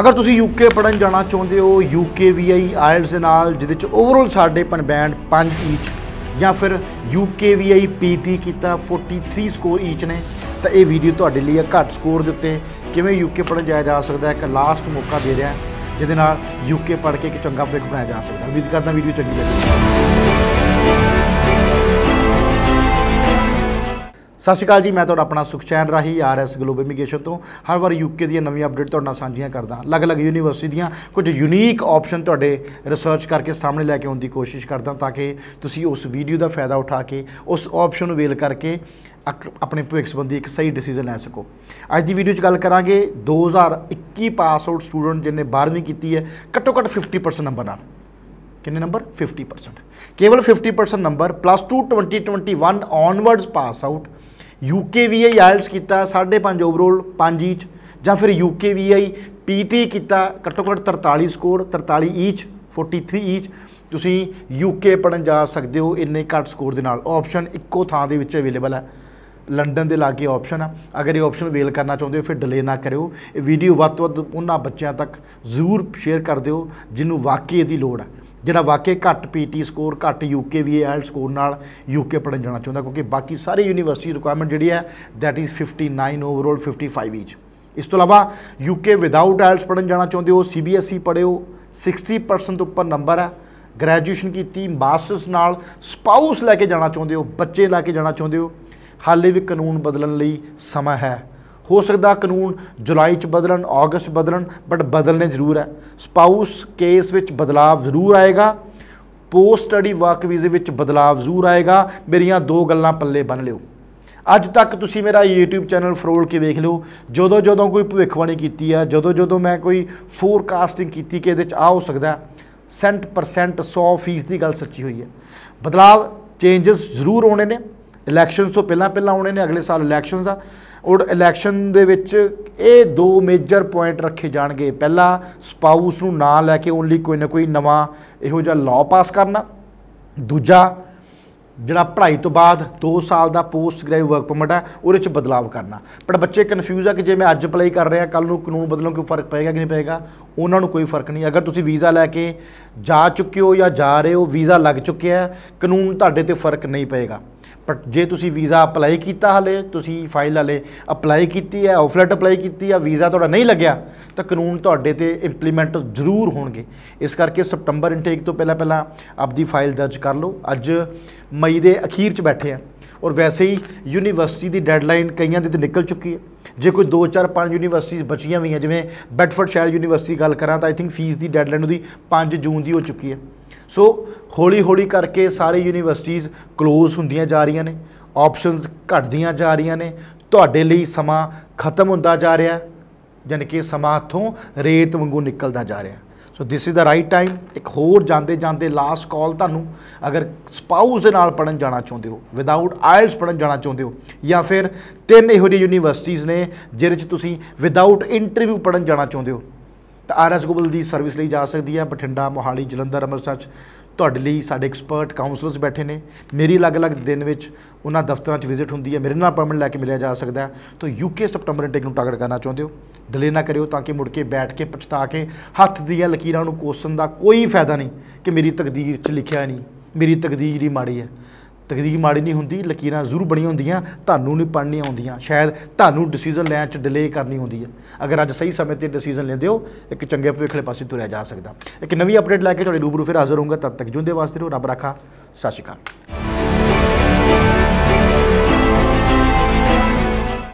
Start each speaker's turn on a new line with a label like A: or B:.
A: ਅਗਰ ਤੁਸੀਂ ਯੂਕੇ ਪੜਨ ਜਾਣਾ ਚਾਹੁੰਦੇ ਹੋ ਯੂਕੇ ਵੀਆਈ ਆਇਲਸ ਦੇ ਨਾਲ ਜਿਹਦੇ ਵਿੱਚ ਓਵਰਆਲ ਸਾਡੇ ਬੈਂਡ 5 ਈਚ ਜਾਂ ਫਿਰ ਯੂਕੇ ਵੀਆਈ ਪੀਟੀ ਕੀਤਾ 43 ਸਕੋਰ ਈਚ ਨੇ ਤਾਂ ਇਹ ਵੀਡੀਓ ਤੁਹਾਡੇ ਲਈ ਹੈ ਘੱਟ ਸਕੋਰ ਦੇ ਉੱਤੇ ਕਿਵੇਂ ਯੂਕੇ ਪੜਨ ਜਾਇਆ ਜਾ ਸਕਦਾ ਹੈ ਇੱਕ ਲਾਸਟ ਮੌਕਾ ਦੇ ਰਿਹਾ ਜਿਹਦੇ ਨਾਲ ਯੂਕੇ ਪੜ ਕੇ ਇੱਕ ਚੰਗਾ ਫਿਕ ਬਣਾਇਆ ਜਾ ਸਕਦਾ ਉਮੀਦ ਕਰਦਾ ਵੀਡੀਓ ਚੰਗੀ ਲੱਗੀ ਸਤਿ ਸ਼੍ਰੀ ਅਕਾਲ ਜੀ ਮੈਂ ਤੁਹਾਡਾ ਆਪਣਾ ਸੁਖਚੈਨ ਰਾਹੀ ਆਰਐਸ ਗਲੋਬਲ ਇਮੀਗ੍ਰੇਸ਼ਨ ਤੋਂ ਹਰ ਵਾਰ ਯੂਕੇ ਦੀਆਂ ਨਵੀਆਂ ਅਪਡੇਟ ਤੁਹਾਡੇ ਨਾਲ ਸਾਂਝੀਆਂ ਕਰਦਾ ਅਲੱਗ-ਅਲੱਗ ਯੂਨੀਵਰਸਿਟੀ ਦੀਆਂ ਕੁਝ ਯੂਨੀਕ ਆਪਸ਼ਨ ਤੁਹਾਡੇ ਰਿਸਰਚ ਕਰਕੇ ਸਾਹਮਣੇ ਲੈ ਕੇ ਆਉਣ ਦੀ ਕੋਸ਼ਿਸ਼ ਕਰਦਾ ਤਾਂ ਕਿ ਤੁਸੀਂ ਉਸ ਵੀਡੀਓ ਦਾ ਫਾਇਦਾ ਉਠਾ ਕੇ ਉਸ ਆਪਸ਼ਨ ਨੂੰ ਵੇਲ ਕਰਕੇ ਆਪਣੇ ਭਵਿੱਖ ਸੰਬੰਧੀ ਇੱਕ ਸਹੀ ਡਿਸੀਜਨ ਲੈ ਸਕੋ ਅੱਜ ਦੀ ਵੀਡੀਓ 'ਚ ਗੱਲ ਕਰਾਂਗੇ 2021 ਪਾਸ ਆਊਟ ਸਟੂਡੈਂਟ ਜਿਨੇ 12ਵੀਂ ਕੀਤੀ ਹੈ ਘੱਟੋ-ਘੱਟ 50% ਨੰਬਰ ਨਾਲ ਕਿੰਨੇ ਨੰਬਰ 50% ਕੇਵਲ 50% number +2 2021 onwards pass out UK VI IELTS ਕੀਤਾ 5.5 ਓਵਰਆਲ 5 ਇਚ ਜਾਂ ਫਿਰ ਯੂਕੇ ਵੀਆਈ ਪੀਟੀ ਕੀਤਾ ਘੱਟੋ ਘੱਟ 43 ਸਕੋਰ 43 ਇਚ 43 ਇਚ ਤੁਸੀਂ ਯੂਕੇ ਪੜਨ ਜਾ ਸਕਦੇ ਹੋ ਇੰਨੇ ਘੱਟ ਸਕੋਰ ਦੇ ਨਾਲ ਆਪਸ਼ਨ ਇੱਕੋ ਥਾਂ ਦੇ ਵਿੱਚ ਅਵੇਲੇਬਲ ਹੈ ਲੰਡਨ ਦੇ ਲਾਗੇ ਆਪਸ਼ਨ ਆ ਅਗਰ ਇਹ ਆਪਸ਼ਨ ਵੇਲ ਕਰਨਾ ਚਾਹੁੰਦੇ ਹੋ ਫਿਰ ਡਿਲੇ ਨਾ ਕਰਿਓ ਇਹ ਵੀਡੀਓ ਵੱਧ ਤੋਂ ਵੱਧ ਉਹਨਾਂ ਬੱਚਿਆਂ ਤੱਕ ਜ਼ਰੂਰ ਸ਼ੇਅਰ ਕਰ ਦਿਓ ਜਿਹਨੂੰ ਵਾਕਈ ਇਹਦੀ ਲੋੜ ਹੈ ਜਿਹੜਾ ਵਾਕਈ ਘੱਟ ਪੀਟੀ ਸਕੋਰ ਘੱਟ ਯੂਕੇ ਵੀ ਐਲਟ ਸਕੋਰ ਨਾਲ ਯੂਕੇ ਪੜਨ ਜਾਣਾ ਚਾਹੁੰਦਾ ਕਿਉਂਕਿ ਬਾਕੀ ਸਾਰੇ ਯੂਨੀਵਰਸਿਟੀ ਰਿਕੁਆਇਰਮੈਂਟ ਜਿਹੜੀ ਹੈ ਥੈਟ ਇਜ਼ 59 ਓਵਰਆਲ 55 ਵਿੱਚ ਇਸ ਤੋਂ ਇਲਾਵਾ ਯੂਕੇ ਵਿਦਆਊਟ ਐਲਟਸ ਪੜਨ ਜਾਣਾ ਚਾਹੁੰਦੇ ਹੋ ਸੀਬੀਐਸਈ ਪੜਿਓ 60% ਉੱਪਰ ਨੰਬਰ ਹੈ ਗ੍ਰੈਜੂਏਸ਼ਨ ਕੀਤੀ ਮਾਸਟਰਸ ਨਾਲ ਸਪਾਊਸ ਲੈ ਕੇ ਜਾਣਾ ਚਾਹੁੰਦੇ ਹੋ ਬੱਚੇ ਲੈ ਕੇ ਜਾਣਾ ਚਾਹੁੰਦੇ ਹੋ ਹਾਲੇ ਵੀ ਕਾਨੂੰਨ ਬਦਲਣ ਲਈ ਸਮਾਂ ਹੈ ਹੋ ਸਕਦਾ ਕਾਨੂੰਨ ਜੁਲਾਈ ਚ ਬਦਲਣ ਅਗਸਤ ਬਦਲਣ ਬਟ ਬਦਲਨੇ ਜ਼ਰੂਰ ਹੈ ਸਪਾਊਸ ਕੇਸ ਵਿੱਚ ਬਦਲਾਅ ਜ਼ਰੂਰ ਆਏਗਾ ਪੋਸਟ ਸਟੱਡੀ ਵਰਕ ਵੀਜ਼ੇ ਵਿੱਚ ਬਦਲਾਅ ਜ਼ਰੂਰ ਆਏਗਾ ਮੇਰੀਆਂ ਦੋ ਗੱਲਾਂ ਪੱਲੇ ਬੰਨ ਲਿਓ ਅੱਜ ਤੱਕ ਤੁਸੀਂ ਮੇਰਾ YouTube ਚੈਨਲ ਫਰੋਲ ਕੇ ਵੇਖ ਲਿਓ ਜਦੋਂ ਜਦੋਂ ਕੋਈ ਭਵਿੱਖਬਾਣੀ ਕੀਤੀ ਹੈ ਜਦੋਂ ਜਦੋਂ ਮੈਂ ਕੋਈ ਫੋਰਕਾਸਟਿੰਗ ਕੀਤੀ ਕਿ ਇਹਦੇ ਚ ਆ ਹੋ ਸਕਦਾ 100% 100% ਦੀ ਗੱਲ ਸੱਚੀ ਹੋਈ ਹੈ ਬਦਲਾਅ ਚੇਂਜਸ ਜ਼ਰੂਰ ਹੋਣੇ ਨੇ ਇਲੈਕਸ਼ਨਸ ਤੋਂ ਪਹਿਲਾਂ ਪਹਿਲਾਂ ਆਉਣੇ ਨੇ ਅਗਲੇ ਸਾਲ ਇਲੈਕਸ਼ਨਸ ਦਾ ਔਰ ਇਲੈਕਸ਼ਨ ਦੇ ਵਿੱਚ ਇਹ ਦੋ ਮੇਜਰ ਪੁਆਇੰਟ ਰੱਖੇ ਜਾਣਗੇ ਪਹਿਲਾ ਸਪਾਊਸ ਨੂੰ ਨਾਂ ਲੈ ਕੇ ਓਨਲੀ ਕੋਈ ਨਾ ਕੋਈ ਨਵਾਂ ਇਹੋ ਜਿਹਾ ਲਾਅ ਪਾਸ ਕਰਨਾ ਦੂਜਾ ਜਿਹੜਾ ਪੜ੍ਹਾਈ ਤੋਂ ਬਾਅਦ 2 ਸਾਲ ਦਾ ਪੋਸਟ ਗ੍ਰੈਜੂਏਟ ਵਰਕ ਪਰਮਿਟ ਹੈ ਉਹਦੇ ਵਿੱਚ ਬਦਲਾਅ ਕਰਨਾ ਪਰ ਬੱਚੇ ਕਨਫਿਊਜ਼ ਆ ਕਿ ਜੇ ਮੈਂ ਅੱਜ ਅਪਲਾਈ ਕਰ ਰਿਹਾ ਕੱਲ ਨੂੰ ਕਾਨੂੰਨ ਬਦਲੋ ਕੋਈ ਫਰਕ ਪਏਗਾ ਕਿ ਨਹੀਂ ਪਏਗਾ ਉਹਨਾਂ ਨੂੰ ਕੋਈ ਫਰਕ ਨਹੀਂ ਅਗਰ ਤੁਸੀਂ ਵੀਜ਼ਾ ਲੈ ਕੇ ਜਾ ਚੁੱਕੇ ਹੋ ਜਾਂ ਜਾ ਰਹੇ ਹੋ ਵੀਜ਼ਾ ਲੱਗ ਚੁੱਕਿਆ ਕਾਨੂੰਨ ਤੁਹਾਡੇ ਤੇ ਫਰਕ ਨਹੀਂ ਪਏਗਾ ਪਰ ਜੇ ਤੁਸੀਂ ਵੀਜ਼ਾ ਅਪਲਾਈ ਕੀਤਾ ਹਲੇ ਤੁਸੀਂ ਫਾਈਲ ਹਲੇ ਅਪਲਾਈ ਕੀਤੀ ਹੈ ਆਫ ਅਪਲਾਈ ਕੀਤੀ ਆ ਵੀਜ਼ਾ ਤੁਹਾਡਾ ਨਹੀਂ ਲੱਗਿਆ ਤਾਂ ਕਾਨੂੰਨ ਤੁਹਾਡੇ ਤੇ ਇੰਪਲੀਮੈਂਟ ਜ਼ਰੂਰ ਹੋਣਗੇ ਇਸ ਕਰਕੇ ਸਪਟੰਬਰ ਇਨਟੇਕ ਤੋਂ ਪਹਿਲਾਂ ਪਹਿਲਾਂ ਆਪਦੀ ਫਾਈਲ ਦਰਜ ਕਰ ਲਓ ਅੱਜ ਮਈ ਦੇ ਅਖੀਰ 'ਚ ਬੈਠੇ ਆ ਔਰ ਵੈਸੇ ਹੀ ਯੂਨੀਵਰਸਿਟੀ ਦੀ ਡੈਡਲਾਈਨ ਕਈਆਂ ਦੀ ਤੇ ਨਿਕਲ ਚੁੱਕੀ ਹੈ ਜੇ ਕੋਈ 2 4 5 ਯੂਨੀਵਰਸਿਟੀਆਂ ਬਚੀਆਂ ਹੋਈਆਂ ਜਿਵੇਂ ਬੈਡਫੋਰਡ ਸ਼ਾਇਰ ਯੂਨੀਵਰਸਿਟੀ ਗੱਲ ਕਰਾਂ ਤਾਂ ਆਈ ਥਿੰਕ ਫੀਸ ਦੀ ਡੈਡਲਾਈਨ ਉਹਦੀ 5 ਜੂਨ ਦੀ ਹੋ ਚੁੱਕੀ ਹੈ ਸੋ ਹੌਲੀ ਹੌਲੀ ਕਰਕੇ ਸਾਰੇ ਯੂਨੀਵਰਸਿਟੀਆਂ ক্লোਜ਼ ਹੁੰਦੀਆਂ ਜਾ ਰਹੀਆਂ ਨੇ ਆਪਸ਼ਨਸ ਘਟਦੀਆਂ ਜਾ ਰਹੀਆਂ ਨੇ ਤੁਹਾਡੇ ਲਈ ਸਮਾਂ ਖਤਮ ਹੁੰਦਾ ਜਾ ਰਿਹਾ ਜਨ ਕਿ ਸਮਾਂ ਤੋਂ ਰੇਤ ਵਾਂਗੂ ਨਿਕਲਦਾ ਜਾ ਰਿਹਾ so this is the right time ਇੱਕ ਹੋਰ ਜਾਂਦੇ ਜਾਂਦੇ ਲਾਸਟ ਕਾਲ ਤੁਹਾਨੂੰ ਅਗਰ ਸਪਾਊਸ ਦੇ ਨਾਲ ਪੜਨ ਜਾਣਾ ਚਾਹੁੰਦੇ ਹੋ ਵਿਦਆਊਟ ਆਇਲਸ ਪੜਨ ਜਾਣਾ ਚਾਹੁੰਦੇ ਹੋ ਜਾਂ ਫਿਰ ਤਿੰਨ ਇਹੋ ਜਿਹੀ ਯੂਨੀਵਰਸਿਟੀਆਂ ਨੇ ਜਿਹਦੇ 'ਚ ਤੁਸੀਂ ਵਿਦਆਊਟ ਇੰਟਰਵਿਊ ਪੜਨ ਜਾਣਾ ਚਾਹੁੰਦੇ ਹੋ ਤਾਂ ਆਰਐਸ ਗੋਬਲ ਦੀ ਸਰਵਿਸ ਲਈ ਜਾ ਸਕਦੀ ਹੈ ਬਠਿੰਡਾ ਮੋਹਾਲੀ ਜਲੰਧਰ ਅੰਮ੍ਰਿਤਸਰ ਤੁਹਾਡੇ ਲਈ ਸਾਡੇ ਐਕਸਪਰਟ ਕਾਉਂਸਲਰਸ ਬੈਠੇ ਨੇ ਮੇਰੀ ਅਲੱਗ-ਅਲੱਗ ਦਿਨ ਵਿੱਚ ਉਹਨਾਂ ਦਫ਼ਤਰਾਂ 'ਚ ਵਿਜ਼ਿਟ ਹੁੰਦੀ ਹੈ ਮੇਰੇ ਨਾਲ ਅਪਾਇੰਟਮੈਂਟ ਲੈ ਕੇ ਮਿਲਿਆ ਜਾ ਸਕਦਾ ਤਾਂ ਯੂਕੇ ਸਪਟੰਬਰ ਇੰਟੇਕ ਨੂੰ ਟਾਰਗੇਟ ਕਰਨਾ ਚਾਹੁੰਦੇ ਹੋ ਡਿਲੇ ਨਾ ਕਰਿਓ ਤਾਂ ਕਿ ਮੁੜ ਕੇ ਬੈਠ ਕੇ ਪਛਤਾ ਕੇ ਹੱਥ ਦੀਆਂ ਲਕੀਰਾਂ ਨੂੰ ਕੋਸਣ ਦਾ ਕੋਈ ਫਾਇਦਾ ਨਹੀਂ ਕਿ ਮੇਰੀ ਤਕਦੀਰ 'ਚ ਲਿਖਿਆ ਨਹੀਂ ਮੇਰੀ ਤਕਦੀਰ ਹੀ ਮਾੜੀ ਹੈ ਤਕਦੀਰ ਮਾੜੀ ਨਹੀਂ ਹੁੰਦੀ ਲਕੀਰਾਂ ਜ਼ਰੂਰ ਬਣੀਆਂ ਹੁੰਦੀਆਂ ਤੁਹਾਨੂੰ ਨਹੀਂ ਪੜਨੀਆਂ ਆਉਂਦੀਆਂ ਸ਼ਾਇਦ ਤੁਹਾਨੂੰ ਡਿਸੀਜਨ ਲੈਣ 'ਚ ਡਿਲੇ ਕਰਨੀ ਹੁੰਦੀ ਹੈ ਅਗਰ ਅੱਜ ਸਹੀ ਸਮੇਂ ਤੇ ਡਿਸੀਜਨ ਲੈਂਦੇ ਹੋ ਇੱਕ ਚੰਗੇ ਭਵਿੱਖਲੇ ਪਾਸੇ ਤੁਰਿਆ ਜਾ ਸਕਦਾ ਇੱਕ ਨਵੀਂ ਅਪਡੇਟ ਲੈ ਕੇ ਤੁਹਾਡੇ ਰੂਬਰੂ ਫਿਰ ਹਾਜ਼ਰ ਹੋਊਂਗਾ ਤਦ ਤੱਕ ਜੁੰਦੇ ਵਾਸਤੇ ਰੱਬ ਰੱਖਾ ਸਤਿ ਸ਼੍ਰੀ ਅਕਾਲ